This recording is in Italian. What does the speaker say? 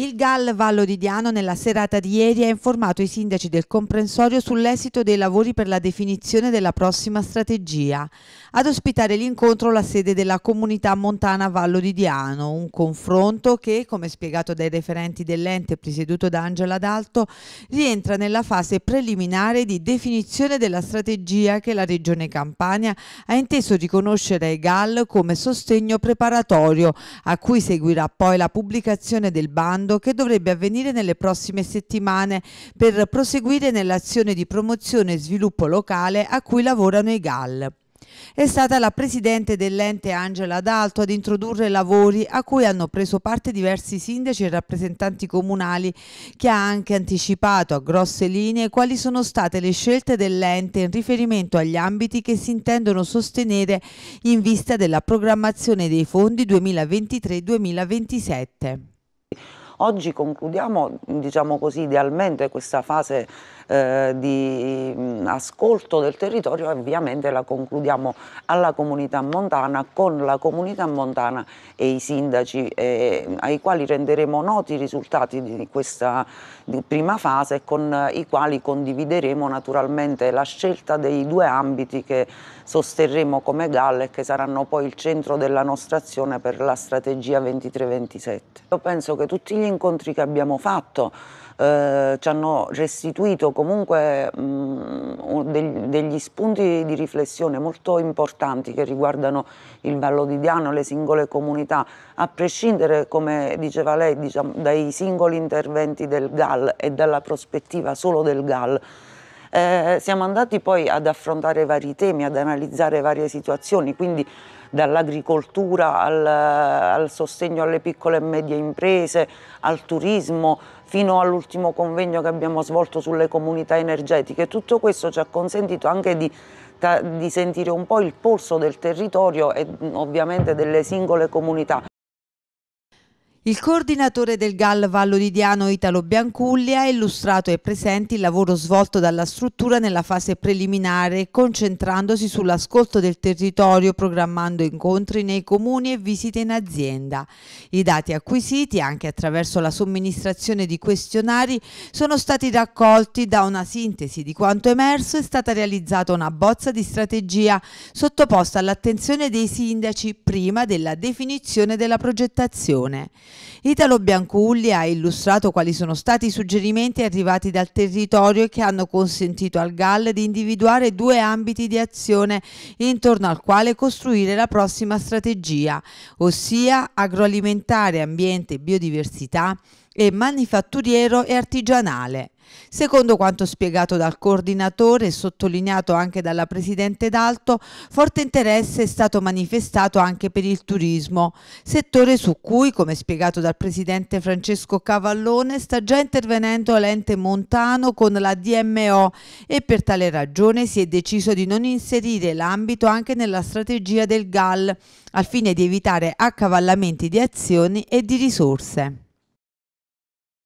Il GAL Vallo di Diano nella serata di ieri ha informato i sindaci del comprensorio sull'esito dei lavori per la definizione della prossima strategia. Ad ospitare l'incontro la sede della comunità montana Vallo di Diano, un confronto che, come spiegato dai referenti dell'ente presieduto da Angela D'Alto, rientra nella fase preliminare di definizione della strategia che la Regione Campania ha inteso riconoscere ai GAL come sostegno preparatorio, a cui seguirà poi la pubblicazione del bando Orlando che dovrebbe avvenire nelle prossime settimane per proseguire nell'azione di promozione e sviluppo locale a cui lavorano i GAL. È stata la presidente dell'ente Angela D'Alto ad introdurre lavori a cui hanno preso parte diversi sindaci e rappresentanti comunali che ha anche anticipato a grosse linee quali sono state le scelte dell'ente in riferimento agli ambiti che si intendono sostenere in vista della programmazione dei fondi 2023-2027. Oggi concludiamo, diciamo così, idealmente questa fase eh, di mh, mm, ascolto del territorio e ovviamente la concludiamo alla comunità montana con la comunità montana e i sindaci eh, ai quali renderemo noti i risultati di questa di prima fase e con eh, i quali condivideremo naturalmente la scelta dei due ambiti che sosterremo come GAL e che saranno poi il centro della nostra azione per la strategia 23-27. Io penso che tutti gli incontri che abbiamo fatto eh, ci hanno restituito comunque mh, mm, degli, degli spunti di riflessione molto importanti che riguardano il Vallo di Diano, le singole comunità, a prescindere, come diceva lei, diciamo, dai singoli interventi del GAL e dalla prospettiva solo del GAL eh, siamo andati poi ad affrontare vari temi, ad analizzare varie situazioni, quindi dall'agricoltura al, al sostegno alle piccole e medie imprese, al turismo, fino all'ultimo convegno che abbiamo svolto sulle comunità energetiche. Tutto questo ci ha consentito anche di di sentire un po' il polso del territorio e ovviamente delle singole comunità. Il coordinatore del GAL Vallo di Diano Italo Bianculli ha illustrato ai presenti il lavoro svolto dalla struttura nella fase preliminare, concentrandosi sull'ascolto del territorio, programmando incontri nei comuni e visite in azienda. I dati acquisiti, anche attraverso la somministrazione di questionari, sono stati raccolti da una sintesi di quanto emerso è stata realizzata una bozza di strategia sottoposta all'attenzione dei sindaci prima della definizione della progettazione. Italo Bianculli ha illustrato quali sono stati i suggerimenti arrivati dal territorio e che hanno consentito al GAL di individuare due ambiti di azione intorno al quale costruire la prossima strategia, ossia agroalimentare, ambiente e biodiversità e manifatturiero e artigianale. Secondo quanto spiegato dal coordinatore e sottolineato anche dalla Presidente D'Alto, forte interesse è stato manifestato anche per il turismo, settore su cui, come spiegato dal Presidente Francesco Cavallone, sta già intervenendo l'ente montano con la DMO e per tale ragione si è deciso di non inserire l'ambito anche nella strategia del GAL, al fine di evitare accavallamenti di azioni e di risorse.